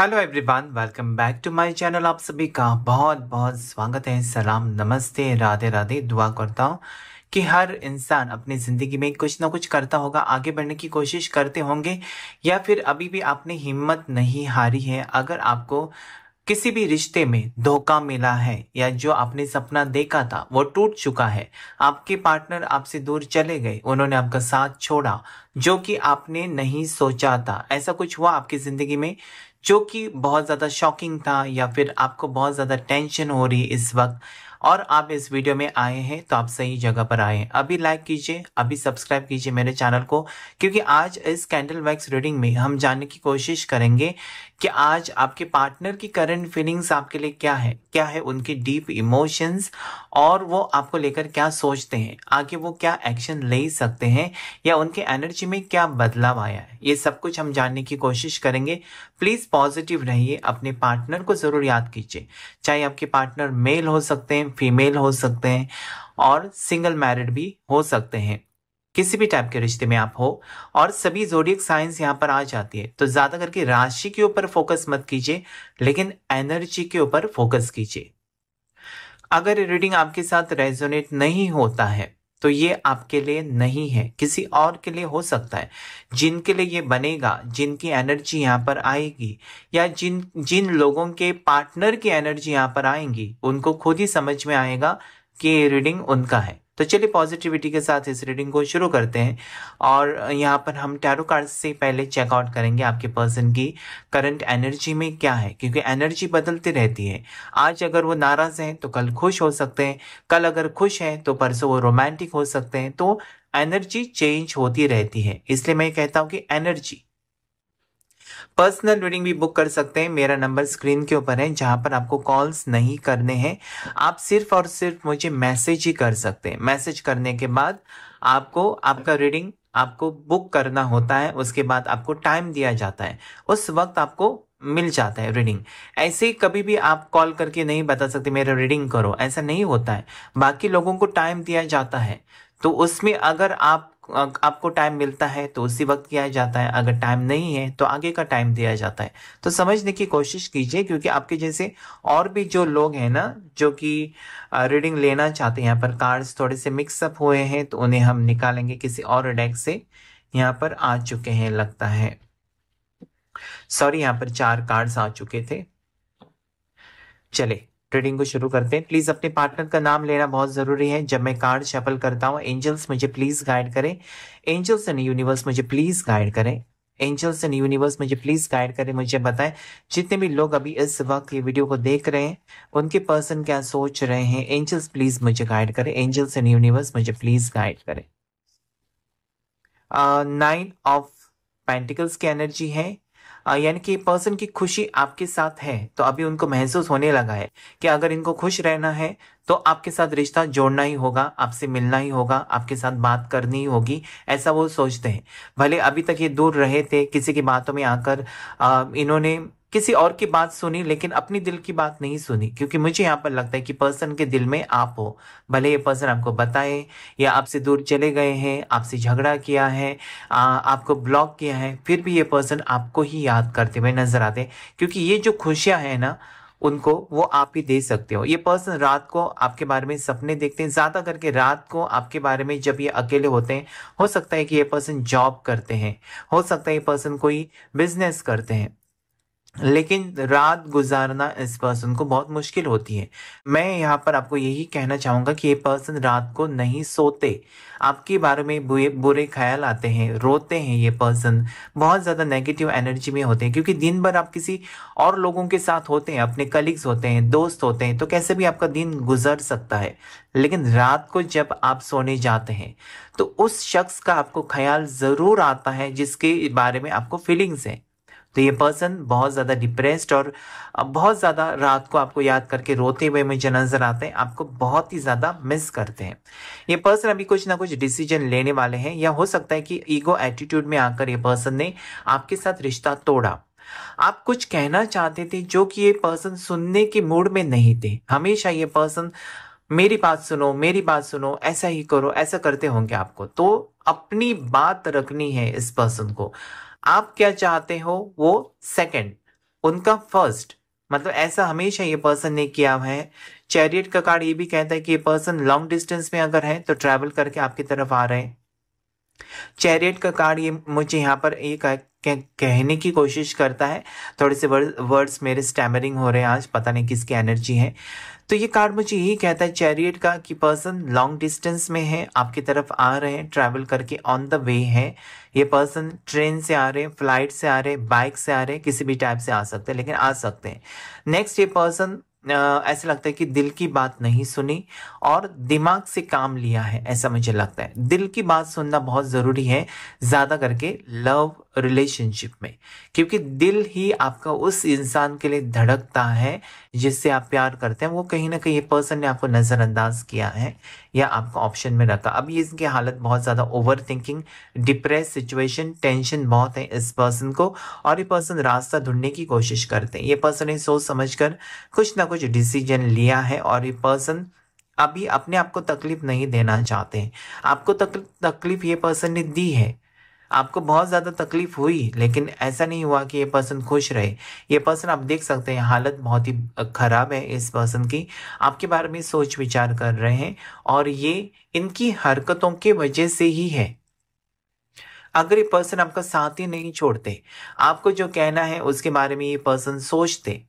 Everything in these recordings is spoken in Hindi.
hello everyone welcome back to my channel आप सभी का बहुत बहुत स्वागत है सलाम नमस्ते राधे राधे दुआ करता हूँ कि हर इंसान अपनी ज़िंदगी में कुछ ना कुछ करता होगा आगे बढ़ने की कोशिश करते होंगे या फिर अभी भी आपने हिम्मत नहीं हारी है अगर आपको किसी भी रिश्ते में धोखा मिला है या जो आपने सपना देखा था वो टूट चुका है आपके पार्टनर आपसे दूर चले गए उन्होंने आपका साथ छोड़ा जो कि आपने नहीं सोचा था ऐसा कुछ हुआ आपकी जिंदगी में जो कि बहुत ज़्यादा शॉकिंग था या फिर आपको बहुत ज़्यादा टेंशन हो रही इस वक्त और आप इस वीडियो में आए हैं तो आप सही जगह पर आए अभी लाइक कीजिए अभी सब्सक्राइब कीजिए मेरे चैनल को क्योंकि आज इस कैंडल वैक्स रीडिंग में हम जानने की कोशिश करेंगे कि आज आपके पार्टनर की करंट फीलिंग्स आपके लिए क्या है क्या है उनकी डीप इमोशंस और वो आपको लेकर क्या सोचते हैं आगे वो क्या एक्शन ले सकते हैं या उनके एनर्जी में क्या बदलाव आया है ये सब कुछ हम जानने की कोशिश करेंगे प्लीज पॉजिटिव रहिए अपने पार्टनर को जरूर याद कीजिए चाहे आपके पार्टनर मेल हो सकते हैं फीमेल हो सकते हैं और सिंगल मैरिड भी हो सकते हैं किसी भी टाइप के रिश्ते में आप हो और सभी जोडियक साइंस यहाँ पर आ जाती है तो ज्यादा करके राशि के ऊपर फोकस मत कीजिए लेकिन एनर्जी के ऊपर फोकस कीजिए अगर रीडिंग आपके साथ रेजोनेट नहीं होता है तो ये आपके लिए नहीं है किसी और के लिए हो सकता है जिनके लिए ये बनेगा जिनकी एनर्जी यहाँ पर आएगी या जिन जिन लोगों के पार्टनर की एनर्जी यहाँ पर आएंगी उनको खुद ही समझ में आएगा कि ये रीडिंग उनका है तो चलिए पॉजिटिविटी के साथ इस रीडिंग को शुरू करते हैं और यहाँ पर हम टैरो कार्ड से पहले चेकआउट करेंगे आपके पर्सन की करंट एनर्जी में क्या है क्योंकि एनर्जी बदलती रहती है आज अगर वो नाराज़ हैं तो कल खुश हो सकते हैं कल अगर खुश हैं तो परसों वो रोमांटिक हो सकते हैं तो एनर्जी चेंज होती रहती है इसलिए मैं कहता हूँ कि एनर्जी पर्सनल रीडिंग भी बुक कर सकते हैं मेरा नंबर स्क्रीन के ऊपर है जहाँ पर आपको कॉल्स नहीं करने हैं आप सिर्फ और सिर्फ मुझे मैसेज ही कर सकते हैं मैसेज करने के बाद आपको आपका रीडिंग आपको बुक करना होता है उसके बाद आपको टाइम दिया जाता है उस वक्त आपको मिल जाता है रीडिंग ऐसे ही कभी भी आप कॉल करके नहीं बता सकते मेरा रीडिंग करो ऐसा नहीं होता है बाकी लोगों को टाइम दिया जाता है तो उसमें अगर आप आपको टाइम मिलता है तो उसी वक्त किया जाता है अगर टाइम नहीं है तो आगे का टाइम दिया जाता है तो समझने की कोशिश कीजिए क्योंकि आपके जैसे और भी जो लोग हैं ना जो कि रीडिंग लेना चाहते हैं यहाँ पर कार्ड्स थोड़े से मिक्सअप हुए हैं तो उन्हें हम निकालेंगे किसी और डेक से यहाँ पर आ चुके हैं लगता है सॉरी यहाँ पर चार कार्ड्स आ चुके थे चले ट्रेडिंग को शुरू करते हैं प्लीज अपने पार्टनर का नाम लेना बहुत जरूरी है जब मैं कार्ड शफल करता हूँ एंजल्स मुझे प्लीज गाइड करें एंजल्स एंड यूनिवर्स मुझे प्लीज गाइड करें एंजल्स एंड यूनिवर्स मुझे प्लीज गाइड करें मुझे बताएं जितने भी लोग अभी इस वक्त ये वीडियो को देख रहे हैं उनके पर्सन क्या सोच रहे हैं एंजल्स प्लीज मुझे गाइड करें एंजल्स एंड यूनिवर्स मुझे प्लीज गाइड करें नाइन ऑफ पेंटिकल्स की एनर्जी है यानी कि पर्सन की खुशी आपके साथ है तो अभी उनको महसूस होने लगा है कि अगर इनको खुश रहना है तो आपके साथ रिश्ता जोड़ना ही होगा आपसे मिलना ही होगा आपके साथ बात करनी ही होगी ऐसा वो सोचते हैं भले अभी तक ये दूर रहे थे किसी की बातों में आकर इन्होंने किसी और की बात सुनी लेकिन अपनी दिल की बात नहीं सुनी क्योंकि मुझे यहाँ पर लगता है कि पर्सन के दिल में आप हो भले ये पर्सन आपको बताए या आपसे दूर चले गए हैं आपसे झगड़ा किया है आ, आपको ब्लॉक किया है फिर भी ये पर्सन आपको ही याद करते हुए नजर आते हैं क्योंकि ये जो खुशियाँ हैं ना उनको वो आप ही दे सकते हो ये पर्सन रात को आपके बारे में सपने देखते हैं ज़्यादा करके रात को आपके बारे में जब ये अकेले होते हैं हो सकता है कि ये पर्सन जॉब करते हैं हो सकता है ये पर्सन कोई बिजनेस करते हैं लेकिन रात गुजारना इस पर्सन को बहुत मुश्किल होती है मैं यहाँ पर आपको यही कहना चाहूँगा कि ये पर्सन रात को नहीं सोते आपके बारे में बुरे बुरे ख्याल आते हैं रोते हैं ये पर्सन बहुत ज़्यादा नेगेटिव एनर्जी में होते हैं क्योंकि दिन भर आप किसी और लोगों के साथ होते हैं अपने कलीग्स होते हैं दोस्त होते हैं तो कैसे भी आपका दिन गुजर सकता है लेकिन रात को जब आप सोने जाते हैं तो उस शख्स का आपको ख्याल ज़रूर आता है जिसके बारे में आपको फीलिंग्स हैं तो ये पर्सन बहुत ज़्यादा डिप्रेस्ड और बहुत ज़्यादा रात को आपको याद करके रोते हुए मुझे नज़र आते हैं आपको बहुत ही ज़्यादा मिस करते हैं ये पर्सन अभी कुछ ना कुछ डिसीजन लेने वाले हैं या हो सकता है कि ईगो एटीट्यूड में आकर ये पर्सन ने आपके साथ रिश्ता तोड़ा आप कुछ कहना चाहते थे जो कि ये पर्सन सुनने के मूड में नहीं थे हमेशा ये पर्सन मेरी बात सुनो मेरी बात सुनो ऐसा ही करो ऐसा करते होंगे आपको तो अपनी बात रखनी है इस पर्सन को आप क्या चाहते हो वो सेकंड उनका फर्स्ट मतलब ऐसा हमेशा ये पर्सन ने किया है चैरियट का कार्ड ये भी कहता है कि ये पर्सन लॉन्ग डिस्टेंस में अगर है तो ट्रैवल करके आपकी तरफ आ रहे हैं चैरियट का कार्ड ये मुझे यहाँ पर ये कह, कहने की कोशिश करता है थोड़े से वर्ड्स मेरे स्टैमरिंग हो रहे हैं आज पता नहीं किसकी एनर्जी है तो ये कार्ड मुझे यही कहता है चैरियट का कि पर्सन लॉन्ग डिस्टेंस में है आपकी तरफ आ रहे हैं ट्रैवल करके ऑन द वे है ये पर्सन ट्रेन से आ रहे हैं फ्लाइट से आ रहे हैं बाइक से आ रहे हैं किसी भी टाइप से आ सकते हैं लेकिन आ सकते हैं नेक्स्ट ये पर्सन ऐसा लगता है कि दिल की बात नहीं सुनी और दिमाग से काम लिया है ऐसा मुझे लगता है दिल की बात सुनना बहुत ज़रूरी है ज़्यादा करके लव रिलेशनशिप में क्योंकि दिल ही आपका उस इंसान के लिए धड़कता है जिससे आप प्यार करते हैं वो कहीं ना कहीं ये पर्सन ने आपको नज़रअंदाज किया है यह आपका ऑप्शन में रहता अब ये इसकी हालत बहुत ज़्यादा overthinking depress situation tension बहुत है इस पर्सन को और ये पर्सन रास्ता ढूंढने की कोशिश करते हैं ये पर्सन ने सोच समझ कर कुछ ना कुछ डिसीजन लिया है और ये पर्सन अभी अपने आप को तकलीफ नहीं देना चाहते आपको तक, तकलीफ ये पर्सन ने दी है आपको बहुत ज़्यादा तकलीफ हुई लेकिन ऐसा नहीं हुआ कि ये पर्सन खुश रहे ये पर्सन आप देख सकते हैं हालत बहुत ही ख़राब है इस पर्सन की आपके बारे में सोच विचार कर रहे हैं और ये इनकी हरकतों के वजह से ही है अगर ये पर्सन आपका साथ ही नहीं छोड़ते आपको जो कहना है उसके बारे में ये पर्सन सोचते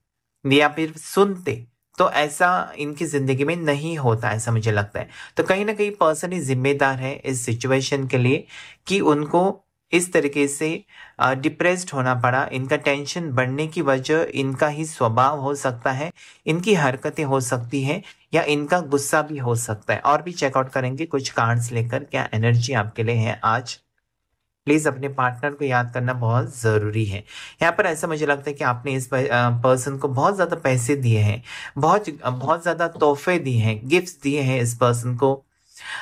या फिर सुनते तो ऐसा इनकी ज़िंदगी में नहीं होता ऐसा मुझे लगता है तो कहीं ना कहीं पर्सन ही जिम्मेदार है इस सिचुएशन के लिए कि उनको इस तरीके से डिप्रेस्ड होना पड़ा इनका टेंशन बढ़ने की वजह इनका ही स्वभाव हो सकता है इनकी हरकतें हो सकती हैं या इनका गुस्सा भी हो सकता है और भी चेकआउट करेंगे कुछ कार्ड्स लेकर क्या एनर्जी आपके लिए है आज प्लीज़ अपने पार्टनर को याद करना बहुत ज़रूरी है यहाँ पर ऐसा मुझे लगता है कि आपने इस पर्सन को बहुत ज़्यादा पैसे दिए हैं बहुत बहुत ज़्यादा तोहफे दिए हैं गिफ्ट्स दिए हैं इस पर्सन को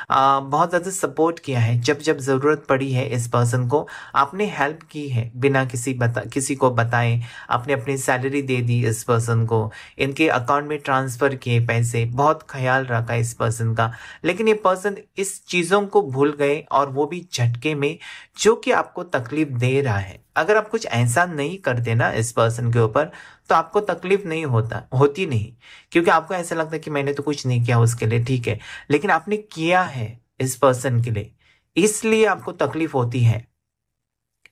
आ, बहुत ज़्यादा सपोर्ट किया है जब जब ज़रूरत पड़ी है इस पर्सन को आपने हेल्प की है बिना किसी बता किसी को बताएं आपने अपनी सैलरी दे दी इस पर्सन को इनके अकाउंट में ट्रांसफ़र किए पैसे बहुत ख्याल रखा इस पर्सन का लेकिन ये पर्सन इस चीज़ों को भूल गए और वो भी झटके में जो कि आपको तकलीफ दे रहा है अगर आप कुछ एहसान नहीं करते ना इस पर्सन के ऊपर तो आपको तकलीफ नहीं होता होती नहीं क्योंकि आपको ऐसा लगता है कि मैंने तो कुछ नहीं किया उसके लिए ठीक है लेकिन आपने किया है इस पर्सन के लिए इसलिए आपको तकलीफ होती है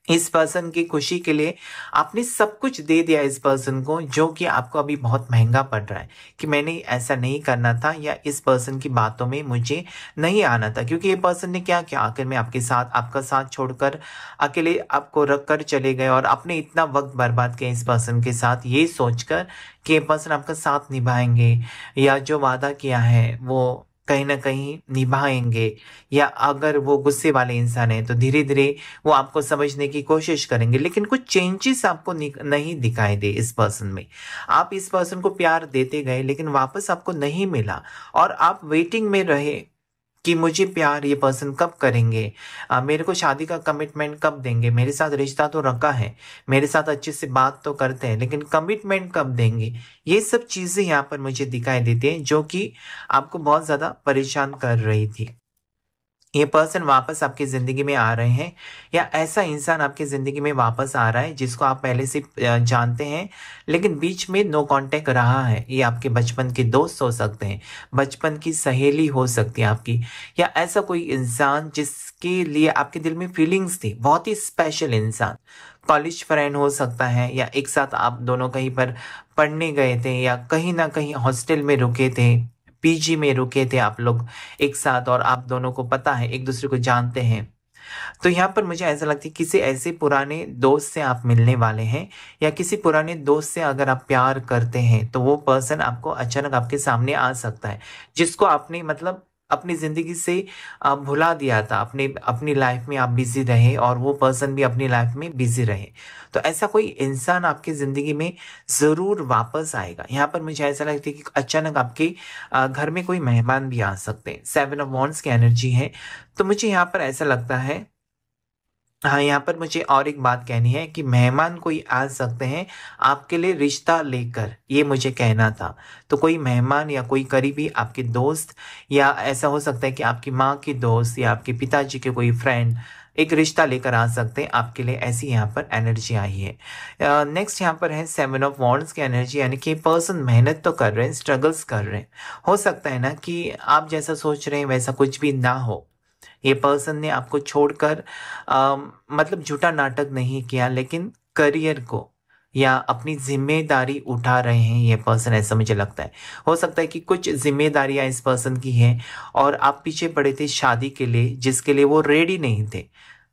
इस पर्सन की खुशी के लिए आपने सब कुछ दे दिया इस पर्सन को जो कि आपको अभी बहुत महंगा पड़ रहा है कि मैंने ऐसा नहीं करना था या इस पर्सन की बातों में मुझे नहीं आना था क्योंकि ये पर्सन ने क्या किया आखिर में आपके साथ आपका साथ छोड़कर अकेले आपको रख कर चले गए और आपने इतना वक्त बर्बाद किया इस पर्सन के साथ ये सोचकर कि ये पर्सन आपका साथ निभाएंगे या जो वादा किया है वो कहीं ना कहीं निभाएंगे या अगर वो गुस्से वाले इंसान हैं तो धीरे धीरे वो आपको समझने की कोशिश करेंगे लेकिन कुछ चेंजेस आपको नहीं दिखाई दे इस पर्सन में आप इस पर्सन को प्यार देते गए लेकिन वापस आपको नहीं मिला और आप वेटिंग में रहे कि मुझे प्यार ये पर्सन कब करेंगे आ, मेरे को शादी का कमिटमेंट कब देंगे मेरे साथ रिश्ता तो रखा है मेरे साथ अच्छे से बात तो करते हैं लेकिन कमिटमेंट कब देंगे ये सब चीज़ें यहाँ पर मुझे दिखाई देती हैं जो कि आपको बहुत ज़्यादा परेशान कर रही थी ये पर्सन वापस आपकी ज़िंदगी में आ रहे हैं या ऐसा इंसान आपकी ज़िंदगी में वापस आ रहा है जिसको आप पहले से जानते हैं लेकिन बीच में नो कांटेक्ट रहा है ये आपके बचपन के दोस्त हो सकते हैं बचपन की सहेली हो सकती है आपकी या ऐसा कोई इंसान जिसके लिए आपके दिल में फीलिंग्स थी बहुत ही स्पेशल इंसान कॉलेज फ्रेंड हो सकता है या एक साथ आप दोनों कहीं पर पढ़ने गए थे या कहीं ना कहीं हॉस्टल में रुके थे पीजी में रुके थे आप लोग एक साथ और आप दोनों को पता है एक दूसरे को जानते हैं तो यहाँ पर मुझे ऐसा लगता है किसी ऐसे पुराने दोस्त से आप मिलने वाले हैं या किसी पुराने दोस्त से अगर आप प्यार करते हैं तो वो पर्सन आपको अचानक आपके सामने आ सकता है जिसको आपने मतलब अपनी ज़िंदगी से भुला दिया था अपने अपनी लाइफ में आप बिजी रहे और वो पर्सन भी अपनी लाइफ में बिजी रहे तो ऐसा कोई इंसान आपकी ज़िंदगी में ज़रूर वापस आएगा यहाँ पर मुझे ऐसा लगता है कि अचानक आपके घर में कोई मेहमान भी आ सकते हैं सेवन ऑफ वॉन्ट्स की एनर्जी है तो मुझे यहाँ पर ऐसा लगता है हाँ यहाँ पर मुझे और एक बात कहनी है कि मेहमान कोई आ सकते हैं आपके लिए रिश्ता लेकर ये मुझे कहना था तो कोई मेहमान या कोई करीबी आपके दोस्त या ऐसा हो सकता है कि आपकी माँ के दोस्त या आपके पिताजी के कोई फ्रेंड एक रिश्ता लेकर आ सकते हैं आपके लिए ऐसी यहाँ पर एनर्जी आई है नेक्स्ट uh, यहाँ पर है सेवन ऑफ वॉन्ड्स की एनर्जी यानी कि पर्सन मेहनत तो कर रहे हैं स्ट्रगल्स कर रहे हैं हो सकता है ना कि आप जैसा सोच रहे हैं वैसा कुछ भी ना हो ये पर्सन ने आपको छोड़कर मतलब झूठा नाटक नहीं किया लेकिन करियर को या अपनी जिम्मेदारी उठा रहे हैं ये पर्सन ऐसा मुझे लगता है हो सकता है कि कुछ जिम्मेदारियां इस पर्सन की हैं और आप पीछे पड़े थे शादी के लिए जिसके लिए वो रेडी नहीं थे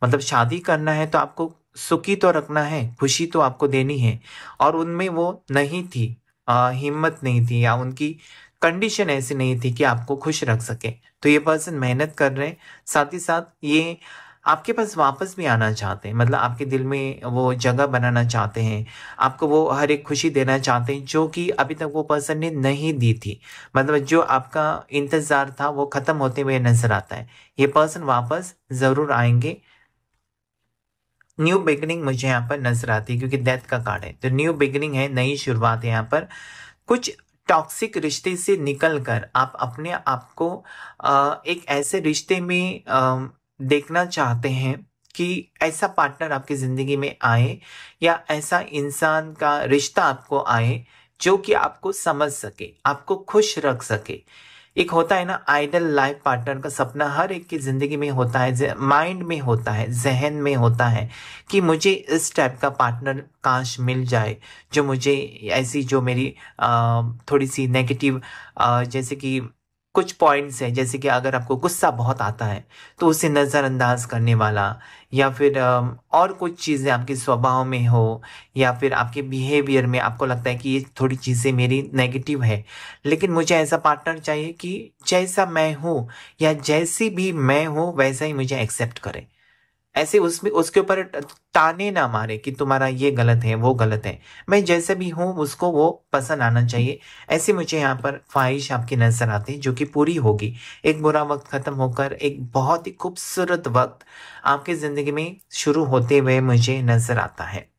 मतलब शादी करना है तो आपको सुखी तो रखना है खुशी तो आपको देनी है और उनमें वो नहीं थी हिम्मत नहीं थी या उनकी कंडीशन ऐसी नहीं थी कि आपको खुश रख सके तो ये पर्सन मेहनत कर रहे हैं साथ ही साथ ये आपके पास वापस भी आना चाहते हैं मतलब आपके दिल में वो जगह बनाना चाहते हैं आपको वो हर एक खुशी देना चाहते हैं जो कि अभी तक वो पर्सन ने नहीं दी थी मतलब जो आपका इंतज़ार था वो ख़त्म होते हुए नज़र आता है ये पर्सन वापस ज़रूर आएंगे न्यू बिगनिंग मुझे यहाँ पर नज़र आती है क्योंकि डेथ का कार्ड है तो न्यू बिगनिंग है नई शुरुआत है यहाँ पर कुछ टॉक्सिक रिश्ते से निकलकर आप अपने आप को एक ऐसे रिश्ते में देखना चाहते हैं कि ऐसा पार्टनर आपकी ज़िंदगी में आए या ऐसा इंसान का रिश्ता आपको आए जो कि आपको समझ सके आपको खुश रख सके एक होता है ना आइडल लाइफ पार्टनर का सपना हर एक की ज़िंदगी में होता है माइंड में होता है जहन में होता है कि मुझे इस टाइप का पार्टनर काश मिल जाए जो मुझे ऐसी जो मेरी आ, थोड़ी सी नेगेटिव जैसे कि कुछ पॉइंट्स हैं जैसे कि अगर आपको गुस्सा बहुत आता है तो उसे नज़रअंदाज करने वाला या फिर और कुछ चीज़ें आपके स्वभाव में हो या फिर आपके बिहेवियर में आपको लगता है कि ये थोड़ी चीज़ें मेरी नेगेटिव है लेकिन मुझे ऐसा पार्टनर चाहिए कि जैसा मैं हूँ या जैसी भी मैं हूँ वैसा ही मुझे एक्सेप्ट करें ऐसे उसमें उसके ऊपर ताने ना मारे कि तुम्हारा ये गलत है वो गलत है मैं जैसे भी हूँ उसको वो पसंद आना चाहिए ऐसे मुझे यहाँ पर ख्वाहिश आपकी नज़र आती है जो कि पूरी होगी एक बुरा वक्त ख़त्म होकर एक बहुत ही खूबसूरत वक्त आपकी ज़िंदगी में शुरू होते हुए मुझे नज़र आता है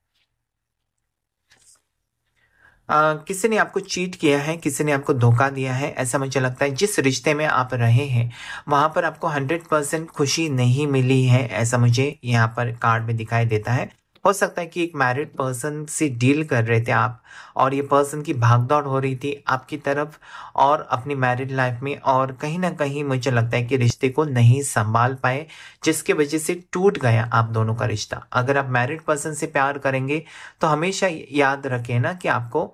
किसी ने आपको चीट किया है किसी ने आपको धोखा दिया है ऐसा मुझे लगता है जिस रिश्ते में आप रहे हैं वहाँ पर आपको हंड्रेड परसेंट खुशी नहीं मिली है ऐसा मुझे यहाँ पर कार्ड में दिखाई देता है हो सकता है कि एक मैरिड पर्सन से डील कर रहे थे आप और ये पर्सन की भागदौड़ हो रही थी आपकी तरफ और अपनी मैरिड लाइफ में और कहीं ना कहीं मुझे लगता है कि रिश्ते को नहीं संभाल पाए जिसके वजह से टूट गया आप दोनों का रिश्ता अगर आप मैरिड पर्सन से प्यार करेंगे तो हमेशा याद रखें ना कि आपको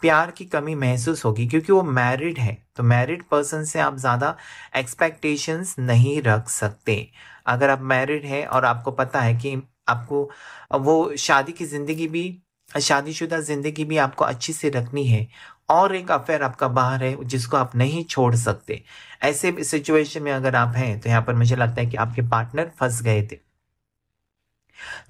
प्यार की कमी महसूस होगी क्योंकि वो मैरिड है तो मैरिड पर्सन से आप ज़्यादा एक्सपेक्टेशंस नहीं रख सकते अगर आप मैरिड हैं और आपको पता है कि आपको वो शादी की ज़िंदगी भी शादीशुदा ज़िंदगी भी आपको अच्छी से रखनी है और एक अफेयर आपका बाहर है जिसको आप नहीं छोड़ सकते ऐसे सिचुएशन में अगर आप हैं तो यहाँ पर मुझे लगता है कि आपके पार्टनर फंस गए थे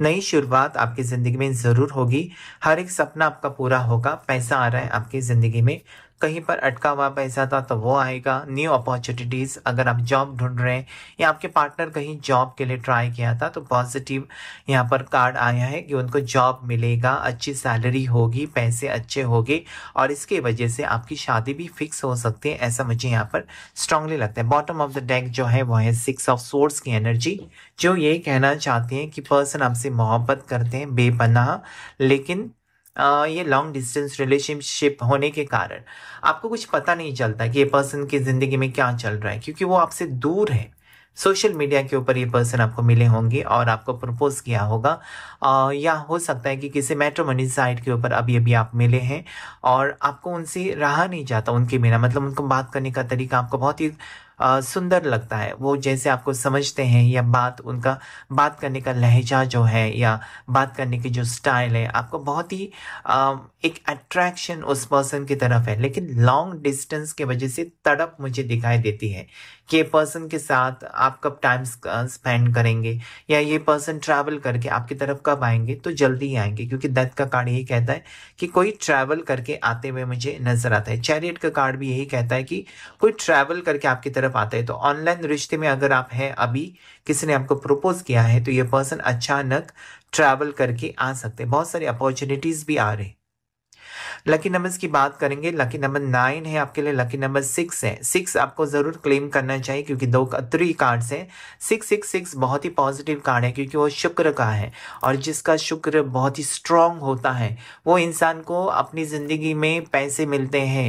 नई शुरुआत आपकी ज़िंदगी में ज़रूर होगी हर एक सपना आपका पूरा होगा पैसा आ रहा है आपकी ज़िंदगी में कहीं पर अटका हुआ पैसा था तो वो आएगा न्यू अपॉर्चुनिटीज़ अगर आप जॉब ढूंढ रहे हैं या आपके पार्टनर कहीं जॉब के लिए ट्राई किया था तो पॉजिटिव यहाँ पर कार्ड आया है कि उनको जॉब मिलेगा अच्छी सैलरी होगी पैसे अच्छे होगी और इसके वजह से आपकी शादी भी फिक्स हो सकती है ऐसा मुझे यहाँ पर स्ट्रांगली लगता है बॉटम ऑफ द डेक जो है वो है सिक्स ऑफ सोर्स की एनर्जी जो ये कहना चाहती है कि पर्सन आपसे मोहब्बत करते हैं बेपनाह लेकिन आ, ये लॉन्ग डिस्टेंस रिलेशनशिप होने के कारण आपको कुछ पता नहीं चलता कि ये पर्सन की ज़िंदगी में क्या चल रहा है क्योंकि वो आपसे दूर है सोशल मीडिया के ऊपर ये पर्सन आपको मिले होंगे और आपको प्रपोज किया होगा आ, या हो सकता है कि किसी मेट्रोमनी साइट के ऊपर अभी अभी आप मिले हैं और आपको उनसे रहा नहीं जाता उनके बिना मतलब उनको बात करने का तरीका आपको बहुत ही सुंदर लगता है वो जैसे आपको समझते हैं या बात उनका बात करने का लहजा जो है या बात करने की जो स्टाइल है आपको बहुत ही एक अट्रैक्शन उस पर्सन की तरफ है लेकिन लॉन्ग डिस्टेंस के वजह से तड़प मुझे दिखाई देती है कि ये पर्सन के साथ आप कब टाइम स्पेंड करेंगे या ये पर्सन ट्रैवल करके आपकी तरफ कब आएंगे तो जल्दी ही आएंगे क्योंकि दत्त का कार्ड यही कहता है कि कोई ट्रैवल करके आते हुए मुझे नजर आता है चैरियट का कार्ड भी यही कहता है कि कोई ट्रैवल करके आपकी तरफ पाते तो ऑनलाइन रिश्ते में अगर आप हैं अभी किसी ने आपको प्रपोज किया है तो ये पर्सन अचानक ट्रैवल करके आ सकते हैं बहुत सारी अपॉर्चुनिटीज़ भी आ रही लकी नंबर्स की बात करेंगे लकी नंबर नाइन है आपके लिए लकी नंबर सिक्स है सिक्स आपको ज़रूर क्लेम करना चाहिए क्योंकि दो थ्री कार्ड्स हैं सिक्स सिक्स सिक्स बहुत ही पॉजिटिव कार्ड है क्योंकि वो शुक्र का है और जिसका शुक्र बहुत ही स्ट्रांग होता है वो इंसान को अपनी ज़िंदगी में पैसे मिलते हैं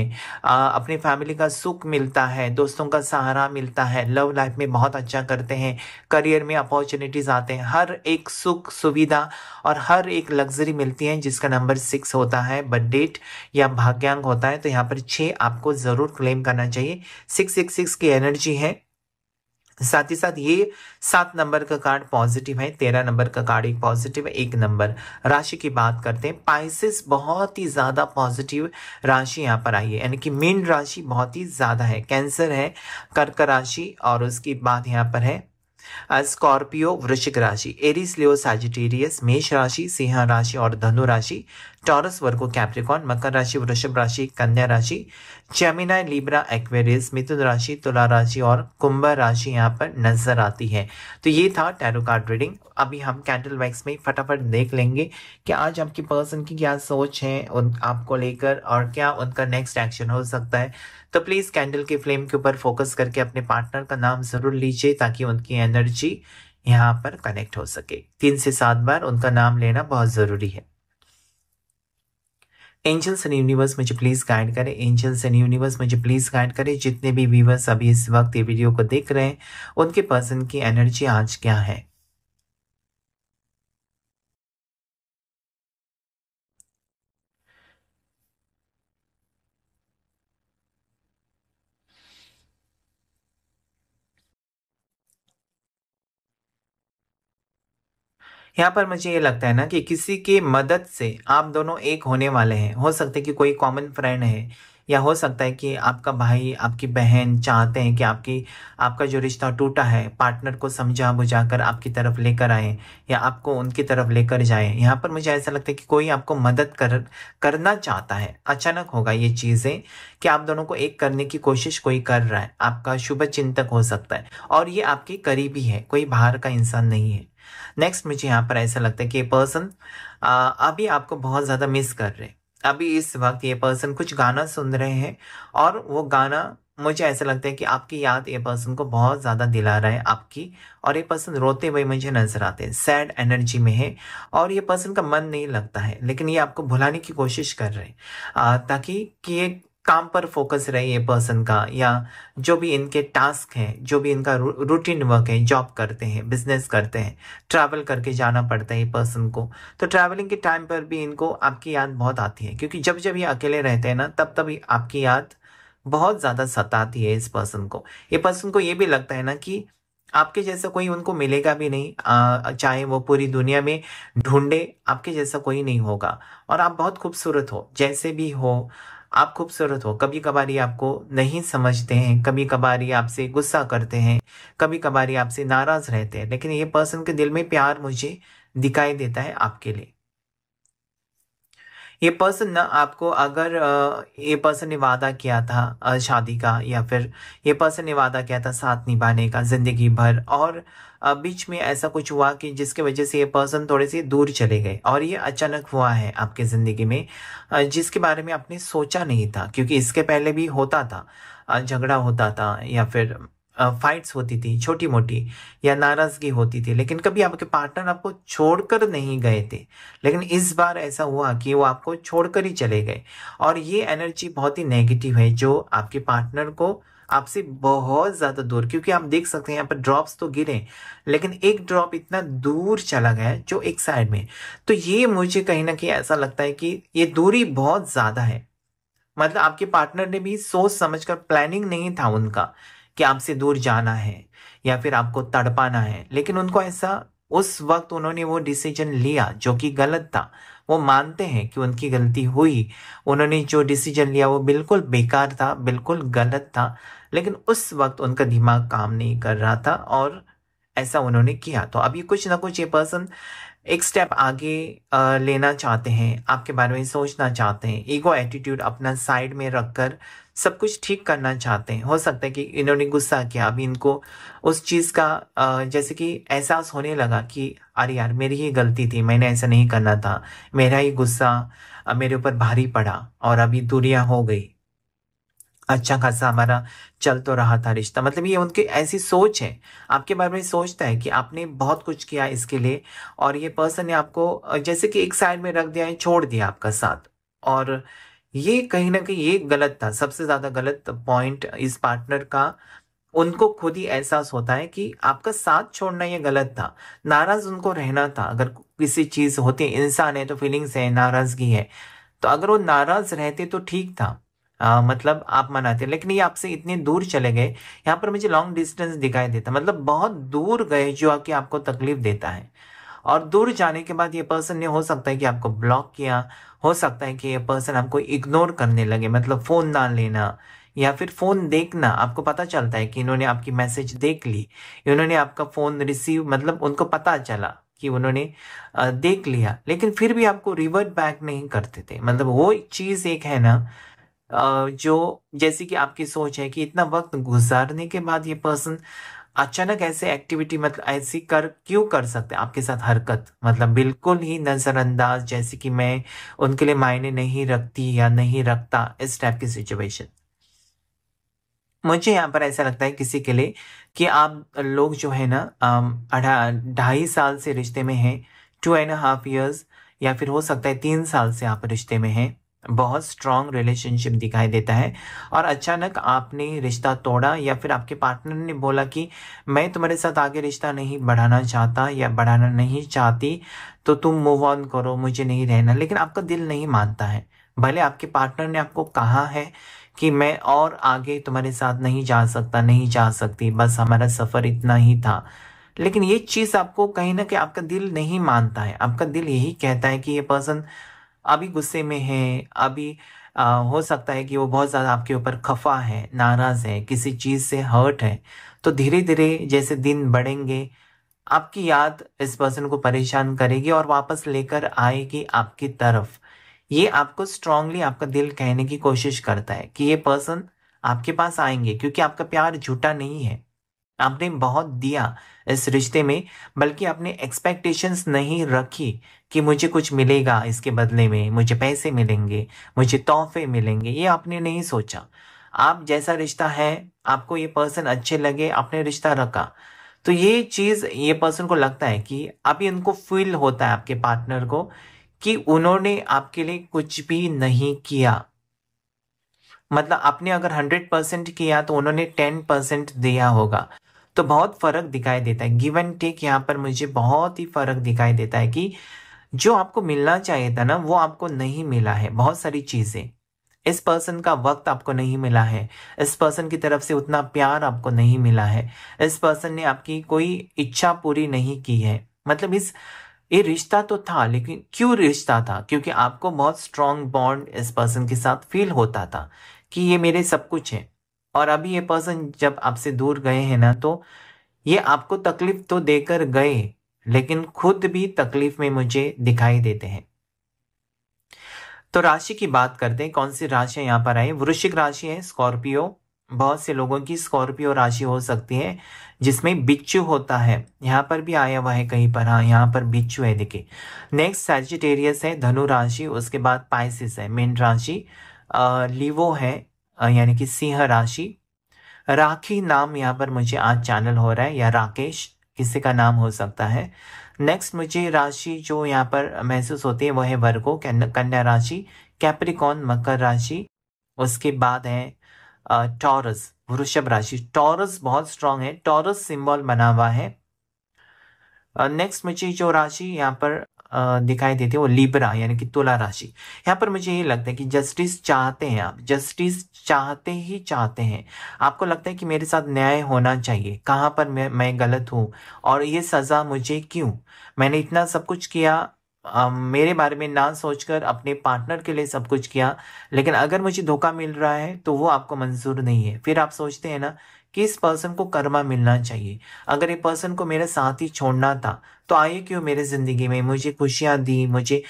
अपनी फैमिली का सुख मिलता है दोस्तों का सहारा मिलता है लव लाइफ में बहुत अच्छा करते हैं करियर में अपॉर्चुनिटीज़ आते हैं हर एक सुख सुविधा और हर एक लग्जरी मिलती है जिसका नंबर सिक्स होता है बर्थडे डेट या भाग्यांक होता है तो यहाँ पर छः आपको ज़रूर क्लेम करना चाहिए सिक्स सिक्स सिक्स की एनर्जी है साथ ही साथ ये सात नंबर का कार्ड पॉजिटिव है तेरह नंबर का कार्ड एक पॉजिटिव है एक नंबर राशि की बात करते हैं पाइसिस बहुत ही ज़्यादा पॉजिटिव राशि यहाँ पर आई है यानी कि मेन राशि बहुत ही ज़्यादा है कैंसर है कर्क राशि और उसकी बात यहाँ पर है स्कॉर्पियो वृश्चिक राशि एरिस लियो सैजिटेरियस मेष राशि सिंह राशि और धनु राशि टॉरस वर्गो कैप्रिकॉन मकर राशि वृषभ राशि कन्या राशि चैमिना लिब्रा एक्वेरियस मिथुन राशि तुला राशि और कुंभ राशि यहाँ पर नजर आती है तो ये था टैरो कार्ड रीडिंग अभी हम कैंडल वैक्स में फटाफट देख लेंगे कि आज आपकी पर्सन की क्या सोच है उन आपको लेकर और क्या उनका नेक्स्ट एक्शन हो सकता है तो प्लीज़ कैंडल के फ्लेम के ऊपर फोकस करके अपने पार्टनर का नाम ज़रूर लीजिए ताकि उनकी एनर्जी यहाँ पर कनेक्ट हो सके तीन से सात बार उनका नाम लेना बहुत ज़रूरी है एंजल्स एंड यूनिवर्स मुझे प्लीज़ गाइड करें एंजल्स एंड यूनिवर्स मुझे प्लीज़ गाइड करें जितने भी व्यूवर्स अभी इस वक्त ये वीडियो को देख रहे हैं उनके पर्सन की एनर्जी आज क्या है यहाँ पर मुझे ये लगता है ना कि किसी की मदद से आप दोनों एक होने वाले हैं हो सकता है कि कोई कॉमन फ्रेंड है या हो सकता है कि आपका भाई आपकी बहन चाहते हैं कि आपकी आपका जो रिश्ता टूटा है पार्टनर को समझा बुझा कर आपकी तरफ लेकर आए या आपको उनकी तरफ लेकर जाए यहाँ पर मुझे ऐसा लगता है कि कोई आपको मदद कर करना चाहता है अचानक होगा ये चीज़ें कि आप दोनों को एक करने की कोशिश कोई कर रहा है आपका शुभ चिंतक हो सकता है और ये आपके करीबी है कोई बाहर का इंसान नहीं है नेक्स्ट मुझे यहाँ पर ऐसा लगता है कि ये पर्सन अभी आपको बहुत ज़्यादा मिस कर रहे हैं अभी इस वक्त ये पर्सन कुछ गाना सुन रहे हैं और वो गाना मुझे ऐसा लगता है कि आपकी याद ये पर्सन को बहुत ज़्यादा दिला रहा है आपकी और ये पर्सन रोते हुए मुझे नजर आते हैं सैड एनर्जी में है और ये पर्सन का मन नहीं लगता है लेकिन ये आपको भुलाने की कोशिश कर रहे हैं ताकि कि ये काम पर फोकस रहे ये पर्सन का या जो भी इनके टास्क हैं जो भी इनका रूटीन वर्क है जॉब करते हैं बिजनेस करते हैं ट्रैवल करके जाना पड़ता है ये पर्सन को तो ट्रैवलिंग के टाइम पर भी इनको आपकी याद बहुत आती है क्योंकि जब जब ये अकेले रहते हैं ना तब तब आपकी याद बहुत ज़्यादा सताती है इस पर्सन को ये पर्सन को ये भी लगता है ना कि आपके जैसा कोई उनको मिलेगा भी नहीं चाहे वो पूरी दुनिया में ढूंढे आपके जैसा कोई नहीं होगा और आप बहुत खूबसूरत हो जैसे भी हो आप खूबसूरत हो कभी कभारी आपको नहीं समझते हैं कभी कभारी आपसे गुस्सा करते हैं कभी कभारी आपसे नाराज रहते हैं लेकिन ये पर्सन के दिल में प्यार मुझे दिखाई देता है आपके लिए ये पर्सन ना आपको अगर ये पर्सन ने वादा किया था शादी का या फिर ये पर्सन ने वादा किया था साथ निभाने का जिंदगी भर और बीच में ऐसा कुछ हुआ कि जिसके वजह से ये पर्सन थोड़े से दूर चले गए और ये अचानक हुआ है आपके ज़िंदगी में जिसके बारे में आपने सोचा नहीं था क्योंकि इसके पहले भी होता था झगड़ा होता था या फिर फाइट्स होती थी छोटी मोटी या नाराज़गी होती थी लेकिन कभी आपके पार्टनर आपको छोड़कर नहीं गए थे लेकिन इस बार ऐसा हुआ कि वो आपको छोड़कर ही चले गए और ये एनर्जी बहुत ही नेगेटिव है जो आपके पार्टनर को आपसे बहुत ज़्यादा दूर क्योंकि आप देख सकते हैं यहाँ पर ड्रॉप्स तो गिरे लेकिन एक ड्रॉप इतना दूर चला गया जो एक साइड में तो ये मुझे कहीं ना कहीं ऐसा लगता है कि ये दूरी बहुत ज़्यादा है मतलब आपके पार्टनर ने भी सोच समझ कर प्लानिंग नहीं था उनका कि आपसे दूर जाना है या फिर आपको तड़पाना है लेकिन उनको ऐसा उस वक्त उन्होंने वो डिसीजन लिया जो कि गलत था वो मानते हैं कि उनकी गलती हुई उन्होंने जो डिसीजन लिया वो बिल्कुल बेकार था बिल्कुल गलत था लेकिन उस वक्त उनका दिमाग काम नहीं कर रहा था और ऐसा उन्होंने किया तो अभी कुछ ना कुछ ये पर्सन एक स्टेप आगे लेना चाहते हैं आपके बारे में सोचना चाहते हैं ईगो एटीट्यूड अपना साइड में रखकर सब कुछ ठीक करना चाहते हैं हो सकता है कि इन्होंने गुस्सा किया अभी इनको उस चीज़ का जैसे कि एहसास होने लगा कि अरे यार मेरी ही गलती थी मैंने ऐसा नहीं करना था मेरा ही गुस्सा मेरे ऊपर भारी पड़ा और अभी दूरियां हो गई अच्छा खासा हमारा चल तो रहा था रिश्ता मतलब ये उनकी ऐसी सोच है आपके बारे में सोचता है कि आपने बहुत कुछ किया इसके लिए और ये पर्सन ने आपको जैसे कि एक साइड में रख दिया है छोड़ दिया आपका साथ और ये कहीं ना कहीं ये गलत था सबसे ज्यादा गलत पॉइंट इस पार्टनर का उनको खुद ही एहसास होता है कि आपका साथ छोड़ना ये गलत था नाराज उनको रहना था अगर किसी चीज होती है इंसान है तो फीलिंग्स है नाराजगी है तो अगर वो नाराज रहते तो ठीक था आ, मतलब आप मनाते लेकिन ये आपसे इतने दूर चले गए यहाँ पर मुझे लॉन्ग डिस्टेंस दिखाई देता मतलब बहुत दूर गए जो आके आपको तकलीफ देता है और दूर जाने के बाद ये पर्सन ने हो सकता है कि आपको ब्लॉक किया हो सकता है कि ये पर्सन आपको इग्नोर करने लगे मतलब फ़ोन ना लेना या फिर फ़ोन देखना आपको पता चलता है कि इन्होंने आपकी मैसेज देख ली इन्होंने आपका फ़ोन रिसीव मतलब उनको पता चला कि उन्होंने देख लिया लेकिन फिर भी आपको रिवर्ट बैक नहीं करते थे मतलब वो चीज़ एक है ना जो जैसे कि आपकी सोच है कि इतना वक्त गुजारने के बाद ये पर्सन अचानक ऐसे एक्टिविटी मतलब ऐसी कर क्यों कर सकते आपके साथ हरकत मतलब बिल्कुल ही नज़रअंदाज जैसे कि मैं उनके लिए मायने नहीं रखती या नहीं रखता इस टाइप की सिचुएशन मुझे यहाँ पर ऐसा लगता है किसी के लिए कि आप लोग जो है ना ढाई साल से रिश्ते में हैं टू एंड हाफ ईयर्स या फिर हो सकता है तीन साल से आप रिश्ते में हैं बहुत स्ट्रांग रिलेशनशिप दिखाई देता है और अचानक आपने रिश्ता तोड़ा या फिर आपके पार्टनर ने बोला कि मैं तुम्हारे साथ आगे रिश्ता नहीं बढ़ाना चाहता या बढ़ाना नहीं चाहती तो तुम मूव ऑन करो मुझे नहीं रहना लेकिन आपका दिल नहीं मानता है भले आपके पार्टनर ने आपको कहा है कि मैं और आगे तुम्हारे साथ नहीं जा सकता नहीं जा सकती बस हमारा सफ़र इतना ही था लेकिन ये चीज़ आपको कहीं ना कहीं आपका दिल नहीं मानता है आपका दिल यही कहता है कि ये पर्सन अभी गुस्से में है अभी आ, हो सकता है कि वो बहुत ज़्यादा आपके ऊपर खफा है नाराज़ है किसी चीज़ से हर्ट है तो धीरे धीरे जैसे दिन बढ़ेंगे आपकी याद इस पर्सन को परेशान करेगी और वापस लेकर आएगी आपकी तरफ ये आपको स्ट्रांगली आपका दिल कहने की कोशिश करता है कि ये पर्सन आपके पास आएंगे क्योंकि आपका प्यार झूठा नहीं है आपने बहुत दिया इस रिश्ते में बल्कि आपने एक्सपेक्टेशंस नहीं रखी कि मुझे कुछ मिलेगा इसके बदले में मुझे पैसे मिलेंगे मुझे तोहफे मिलेंगे ये आपने नहीं सोचा आप जैसा रिश्ता है आपको ये पर्सन अच्छे लगे आपने रिश्ता रखा तो ये चीज़ ये पर्सन को लगता है कि अभी उनको फील होता है आपके पार्टनर को कि उन्होंने आपके लिए कुछ भी नहीं किया मतलब आपने अगर हंड्रेड परसेंट किया तो उन्होंने टेन परसेंट दिया होगा तो बहुत फ़र्क दिखाई देता है गिव एंड टेक यहाँ पर मुझे बहुत ही फ़र्क दिखाई देता है कि जो आपको मिलना चाहिए था ना वो आपको नहीं मिला है बहुत सारी चीज़ें इस पर्सन का वक्त आपको नहीं मिला है इस पर्सन की तरफ से उतना प्यार आपको नहीं मिला है इस पर्सन ने आपकी कोई इच्छा पूरी नहीं की है मतलब इस ये रिश्ता तो था लेकिन क्यों रिश्ता था क्योंकि आपको बहुत स्ट्रांग बॉन्ड इस पर्सन के साथ फील होता था कि ये मेरे सब कुछ है और अभी ये पर्सन जब आपसे दूर गए हैं ना तो ये आपको तकलीफ तो देकर गए लेकिन खुद भी तकलीफ में मुझे दिखाई देते हैं तो राशि की बात करते हैं कौन सी राशि यहाँ पर आई वृश्चिक राशि है स्कॉर्पियो बहुत से लोगों की स्कॉर्पियो राशि हो सकती है जिसमें बिच्छू होता है यहाँ पर भी आया हुआ है कहीं पर हाँ यहाँ पर बिच्छू है देखिए नेक्स्ट सेजिटेरियस है धनु राशि उसके बाद पाइसिस है मेन राशि लिवो है यानी कि सिंह राशि राखी नाम यहाँ पर मुझे आज चैनल हो रहा है या राकेश किसी का नाम हो सकता है नेक्स्ट मुझे राशि जो यहाँ पर महसूस होती है वह है वर्गो कन्या राशि कैप्रिकॉन मकर राशि उसके बाद है टॉरस वृषभ राशि टॉरस बहुत स्ट्रांग है टॉरस सिंबल बना हुआ है नेक्स्ट मुझे जो राशि यहाँ पर दिखाई देती है वो लिब्रा यानी कि तुला राशि यहाँ पर मुझे ये लगता है कि जस्टिस चाहते हैं आप जस्टिस चाहते ही चाहते हैं आपको लगता है कि मेरे साथ न्याय होना चाहिए कहाँ पर मैं मैं गलत हूँ और ये सज़ा मुझे क्यों मैंने इतना सब कुछ किया Uh, मेरे बारे में ना सोचकर अपने पार्टनर के लिए सब कुछ किया लेकिन अगर मुझे धोखा मिल रहा है तो वो आपको मंजूर नहीं है फिर आप सोचते हैं ना कि इस पर्सन को कर्मा मिलना चाहिए अगर ये पर्सन को मेरे साथ ही छोड़ना था तो आए क्यों मेरे ज़िंदगी में मुझे खुशियाँ दी मुझे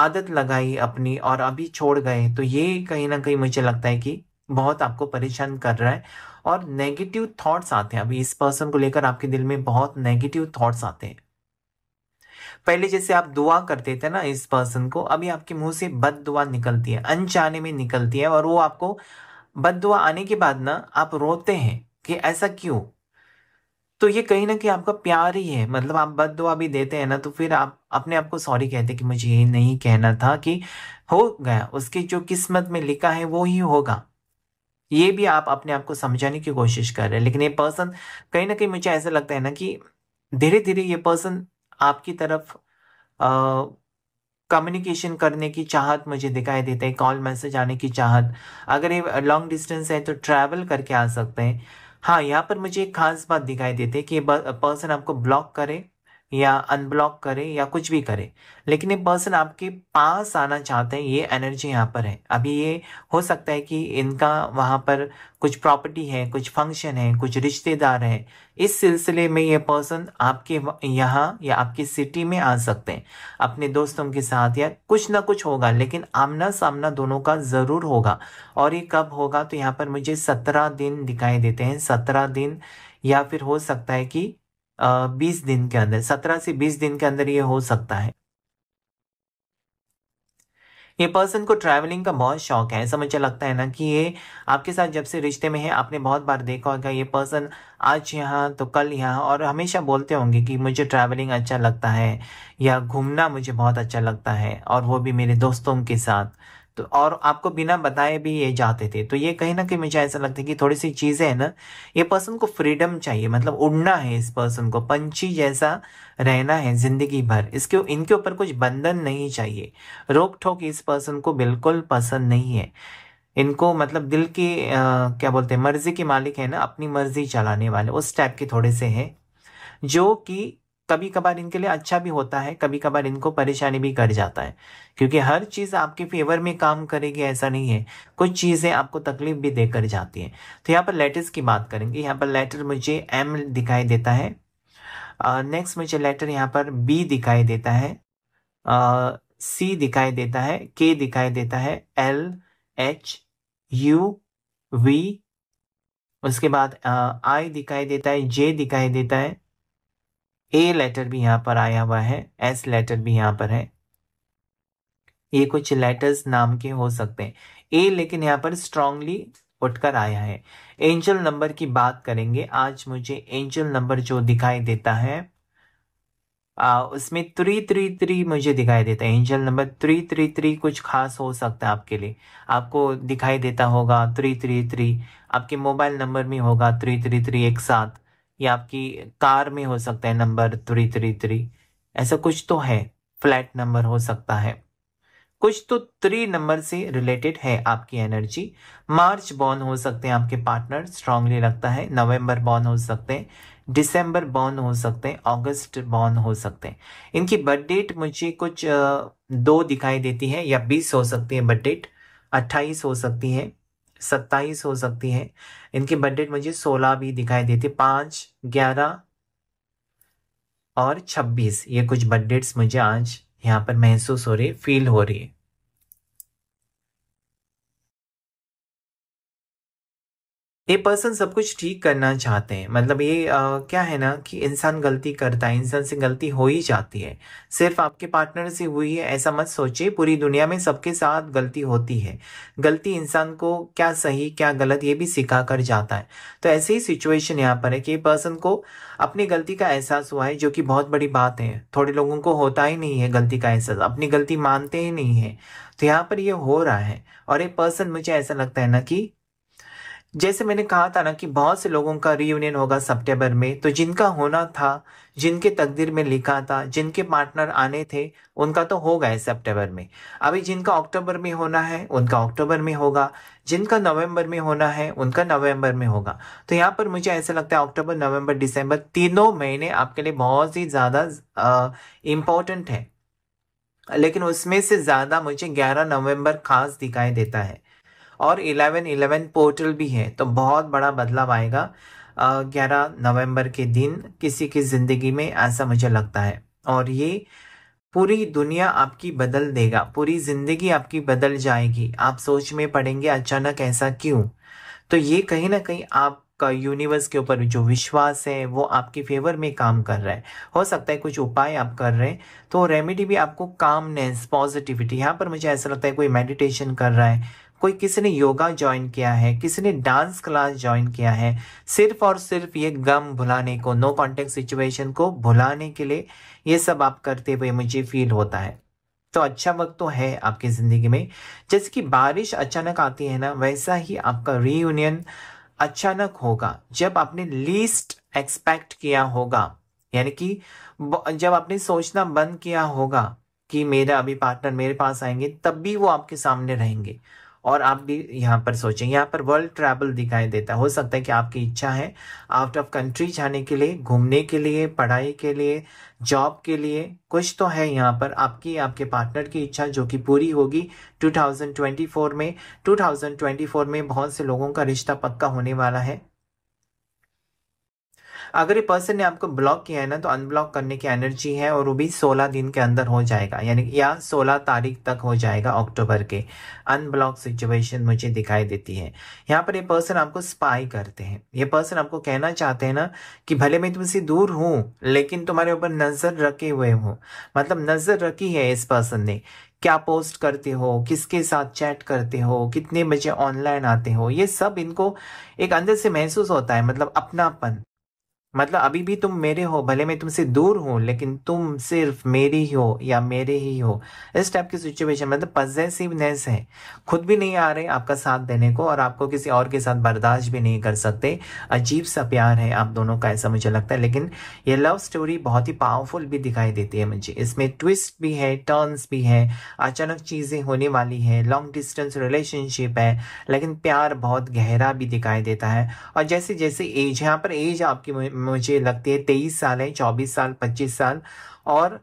आदत लगाई अपनी और अभी छोड़ गए तो ये कहीं ना कहीं मुझे लगता है कि बहुत आपको परेशान कर रहा है और नेगेटिव थॉट्स आते हैं अभी इस पर्सन को लेकर आपके दिल में बहुत नेगेटिव थॉट्स आते हैं पहले जैसे आप दुआ करते थे ना इस पर्सन को अभी आपके मुंह से बद दुआ निकलती है अनचाने में निकलती है और वो आपको बद दुआ आने के बाद ना आप रोते हैं कि ऐसा क्यों तो ये कहीं ना कहीं आपका प्यार ही है मतलब आप बद दुआ भी देते हैं ना तो फिर आप अपने आप को सॉरी कहते कि मुझे ये नहीं कहना था कि हो गया उसकी जो किस्मत में लिखा है वो ही होगा ये भी आप अपने आप को समझाने की कोशिश कर रहे हैं लेकिन ये पर्सन कहीं ना कहीं मुझे ऐसा लगता है ना कि धीरे धीरे ये पर्सन आपकी तरफ कम्युनिकेशन करने की चाहत मुझे दिखाई देता है कॉल मैसेज आने की चाहत अगर ये लॉन्ग डिस्टेंस है तो ट्रैवल करके आ सकते हैं हाँ यहाँ पर मुझे एक खास बात दिखाई देती है कि पर्सन आपको ब्लॉक करे या अनब्लॉक करे या कुछ भी करे लेकिन ये पर्सन आपके पास आना चाहते हैं ये एनर्जी यहाँ पर है अभी ये हो सकता है कि इनका वहाँ पर कुछ प्रॉपर्टी है कुछ फंक्शन है कुछ रिश्तेदार है इस सिलसिले में ये पर्सन आपके यहाँ या आपकी सिटी में आ सकते हैं अपने दोस्तों के साथ या कुछ ना कुछ होगा लेकिन आमना सामना दोनों का ज़रूर होगा और ये कब होगा तो यहाँ पर मुझे सत्रह दिन दिखाई देते हैं सत्रह दिन या फिर हो सकता है कि बीस दिन के अंदर सत्रह से बीस दिन के अंदर ये हो सकता है ये पर्सन को ट्रैवलिंग का बहुत शौक है ऐसा मुझे लगता है ना कि ये आपके साथ जब से रिश्ते में है आपने बहुत बार देखा होगा ये पर्सन आज यहाँ तो कल यहाँ और हमेशा बोलते होंगे कि मुझे ट्रैवलिंग अच्छा लगता है या घूमना मुझे बहुत अच्छा लगता है और वो भी मेरे दोस्तों के साथ तो और आपको बिना बताए भी ये जाते थे तो ये कहीं ना कहीं मुझे ऐसा लगता है कि थोड़ी सी चीज़ें हैं ना ये पर्सन को फ्रीडम चाहिए मतलब उड़ना है इस पर्सन को पंछी जैसा रहना है ज़िंदगी भर इसके इनके ऊपर कुछ बंधन नहीं चाहिए रोक ठोक इस पर्सन को बिल्कुल पसंद नहीं है इनको मतलब दिल की आ, क्या बोलते हैं मर्जी के मालिक है ना अपनी मर्जी चलाने वाले उस टाइप के थोड़े से हैं जो कि कभी कभार इनके लिए अच्छा भी होता है कभी कभार इनको परेशानी भी कर जाता है क्योंकि हर चीज़ आपके फेवर में काम करेगी ऐसा नहीं है कुछ चीज़ें आपको तकलीफ भी देकर जाती है तो यहाँ पर लेटर्स की बात करेंगे यहाँ पर लेटर मुझे एम दिखाई देता है नेक्स्ट मुझे लेटर यहाँ पर बी दिखाई देता है सी दिखाई देता है के दिखाई देता है एल एच यू वी उसके बाद आई दिखाई देता है जे दिखाई देता है ए लेटर भी यहाँ पर आया हुआ है एस लेटर भी यहाँ पर है ये कुछ लेटर्स नाम के हो सकते हैं ए लेकिन यहाँ पर स्ट्रांगली उठकर आया है एंजल नंबर की बात करेंगे आज मुझे एंजल नंबर जो दिखाई देता है आ, उसमें थ्री थ्री थ्री मुझे दिखाई देता है angel number three three three कुछ खास हो सकता है आपके लिए आपको दिखाई देता होगा थ्री थ्री थ्री आपके मोबाइल नंबर में होगा थ्री थ्री थ्री एक साथ या आपकी कार में हो सकता है नंबर थ्री थ्री थ्री ऐसा कुछ तो है फ्लैट नंबर हो सकता है कुछ तो थ्री नंबर से रिलेटेड है आपकी एनर्जी मार्च बॉर्न हो सकते हैं आपके पार्टनर स्ट्रांगली लगता है नवंबर बॉर्न हो सकते हैं डिसम्बर बॉर्न हो सकते हैं अगस्त बॉर्न हो सकते हैं इनकी बर्थ डेट मुझे कुछ दो दिखाई देती है या बीस हो सकती है बर्थ डेट अट्ठाईस हो सकती है सत्ताईस हो सकती है इनकी बर्थडेट मुझे सोलह भी दिखाई देती है पाँच ग्यारह और छब्बीस ये कुछ बर्थडेट्स मुझे आज यहाँ पर महसूस हो रही फील हो रही है ये पर्सन सब कुछ ठीक करना चाहते हैं मतलब ये आ, क्या है ना कि इंसान गलती करता है इंसान से गलती हो ही जाती है सिर्फ आपके पार्टनर से हुई है ऐसा मत सोचिए पूरी दुनिया में सबके साथ गलती होती है गलती इंसान को क्या सही क्या गलत ये भी सिखा कर जाता है तो ऐसे ही सिचुएशन यहाँ पर है कि पर्सन को अपनी गलती का एहसास हुआ है जो कि बहुत बड़ी बात है थोड़े लोगों को होता ही नहीं है गलती का एहसास अपनी गलती मानते ही नहीं है तो यहाँ पर ये हो रहा है और ये पर्सन मुझे ऐसा लगता है ना कि जैसे मैंने कहा था ना कि बहुत से लोगों का रीयूनियन होगा सितंबर में तो जिनका होना था जिनके तकदीर में लिखा था जिनके पार्टनर आने थे उनका तो होगा है सितंबर में अभी जिनका अक्टूबर में होना है उनका अक्टूबर में होगा जिनका नवंबर में होना है उनका नवंबर में होगा तो यहाँ पर मुझे ऐसा लगता है अक्टूबर नवंबर दिसंबर तीनों महीने आपके लिए बहुत ही ज़्यादा इम्पोर्टेंट है लेकिन उसमें से ज़्यादा मुझे ग्यारह नवम्बर खास दिखाई देता है और इलेवन इलेवन पोर्टल भी है तो बहुत बड़ा बदलाव आएगा ग्यारह नवंबर के दिन किसी की ज़िंदगी में ऐसा मुझे लगता है और ये पूरी दुनिया आपकी बदल देगा पूरी ज़िंदगी आपकी बदल जाएगी आप सोच में पड़ेंगे अचानक ऐसा क्यों तो ये कहीं ना कहीं आप आपका यूनिवर्स के ऊपर जो विश्वास है वो आपके फेवर में काम कर रहा है हो सकता है कुछ उपाय आप कर रहे हैं तो रेमेडी भी आपको कामनेस पॉजिटिविटी यहाँ पर मुझे ऐसा लगता है कोई मेडिटेशन कर रहा है कोई किसी ने योगा ज्वाइन किया है किसी ने डांस क्लास ज्वाइन किया है सिर्फ और सिर्फ ये गम भुलाने को नो कॉन्टेक्ट सिचुएशन को भुलाने के लिए ये सब आप करते हुए मुझे फील होता है तो अच्छा वक्त तो है आपकी ज़िंदगी में जैसे कि बारिश अचानक आती है ना वैसा ही आपका रीयूनियन अचानक होगा जब आपने लीस्ट एक्सपेक्ट किया होगा यानी कि जब आपने सोचना बंद किया होगा कि मेरा अभी पार्टनर मेरे पास आएंगे तब भी वो आपके सामने रहेंगे और आप भी यहाँ पर सोचें यहाँ पर वर्ल्ड ट्रैवल दिखाई देता है हो सकता है कि आपकी इच्छा है आउट ऑफ कंट्री जाने के लिए घूमने के लिए पढ़ाई के लिए जॉब के लिए कुछ तो है यहाँ पर आपकी आपके पार्टनर की इच्छा जो कि पूरी होगी 2024 में 2024 में बहुत से लोगों का रिश्ता पक्का होने वाला है अगर ये पर्सन ने आपको ब्लॉक किया है ना तो अनब्लॉक करने की एनर्जी है और वो भी सोलह दिन के अंदर हो जाएगा यानी या सोलह तारीख तक हो जाएगा अक्टूबर के अनब्लॉक सिचुएशन मुझे दिखाई देती है यहाँ पर ये पर्सन आपको स्पाई करते हैं ये पर्सन आपको कहना चाहते हैं ना कि भले मैं तुमसे दूर हूँ लेकिन तुम्हारे ऊपर नज़र रखे हुए हूँ मतलब नज़र रखी है इस पर्सन ने क्या पोस्ट करते हो किसके साथ चैट करते हो कितने बजे ऑनलाइन आते हो ये सब इनको एक अंदर से महसूस होता है मतलब अपनापन मतलब अभी भी तुम मेरे हो भले मैं तुमसे दूर हूं लेकिन तुम सिर्फ मेरी ही हो या मेरे ही हो इस टाइप की सिचुएशन मतलब पजेसिवनेस है खुद भी नहीं आ रहे आपका साथ देने को और आपको किसी और के साथ बर्दाश्त भी नहीं कर सकते अजीब सा प्यार है आप दोनों का ऐसा मुझे लगता है लेकिन ये लव स्टोरी बहुत ही पावरफुल भी दिखाई देती है मुझे इसमें ट्विस्ट भी है टर्न्स भी है अचानक चीज़ें होने वाली है लॉन्ग डिस्टेंस रिलेशनशिप है लेकिन प्यार बहुत गहरा भी दिखाई देता है और जैसे जैसे एज यहाँ पर एज आपकी मुझे लगती है तेईस साल है चौबीस साल पच्चीस साल और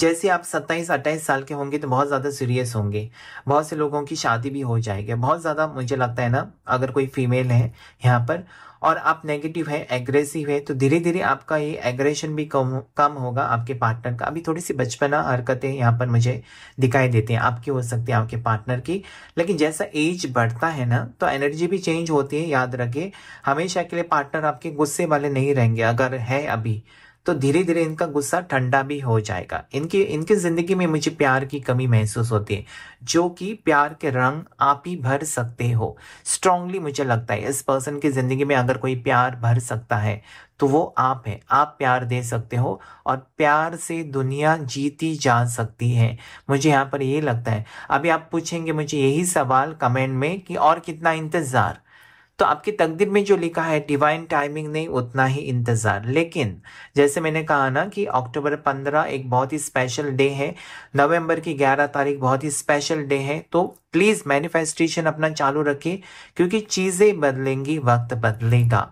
जैसे आप सत्ताईस अट्ठाईस साल के होंगे तो बहुत ज़्यादा सीरियस होंगे बहुत से लोगों की शादी भी हो जाएगी बहुत ज़्यादा मुझे लगता है ना अगर कोई फीमेल है यहाँ पर और आप नेगेटिव है एग्रेसिव है तो धीरे धीरे आपका ये एग्रेशन भी कम कम होगा आपके पार्टनर का अभी थोड़ी सी बचपना हरकतें यहाँ पर मुझे दिखाई देती हैं आपकी हो सकती है आपके पार्टनर की लेकिन जैसा एज बढ़ता है ना तो एनर्जी भी चेंज होती है याद रखिए हमेशा के लिए पार्टनर आपके गुस्से वाले नहीं रहेंगे अगर है अभी तो धीरे धीरे इनका गुस्सा ठंडा भी हो जाएगा इनकी इनकी ज़िंदगी में मुझे प्यार की कमी महसूस होती है जो कि प्यार के रंग आप ही भर सकते हो स्ट्रांगली मुझे लगता है इस पर्सन की ज़िंदगी में अगर कोई प्यार भर सकता है तो वो आप है आप प्यार दे सकते हो और प्यार से दुनिया जीती जा सकती है मुझे यहाँ पर ये लगता है अभी आप पूछेंगे मुझे यही सवाल कमेंट में कि और कितना इंतज़ार तो आपकी तकदीर में जो लिखा है डिवाइन टाइमिंग नहीं उतना ही इंतज़ार लेकिन जैसे मैंने कहा ना कि अक्टूबर 15 एक बहुत ही स्पेशल डे है नवंबर की 11 तारीख बहुत ही स्पेशल डे है तो प्लीज़ मैनिफेस्टेशन अपना चालू रखें क्योंकि चीज़ें बदलेंगी वक्त बदलेगा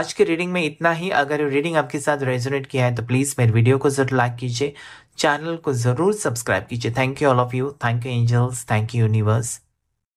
आज की रीडिंग में इतना ही अगर रीडिंग आपके साथ रेजोनेट किया है तो प्लीज़ मेरे वीडियो को जरूर लाइक कीजिए चैनल को ज़रूर सब्सक्राइब कीजिए thank you all of you thank you angels thank you universe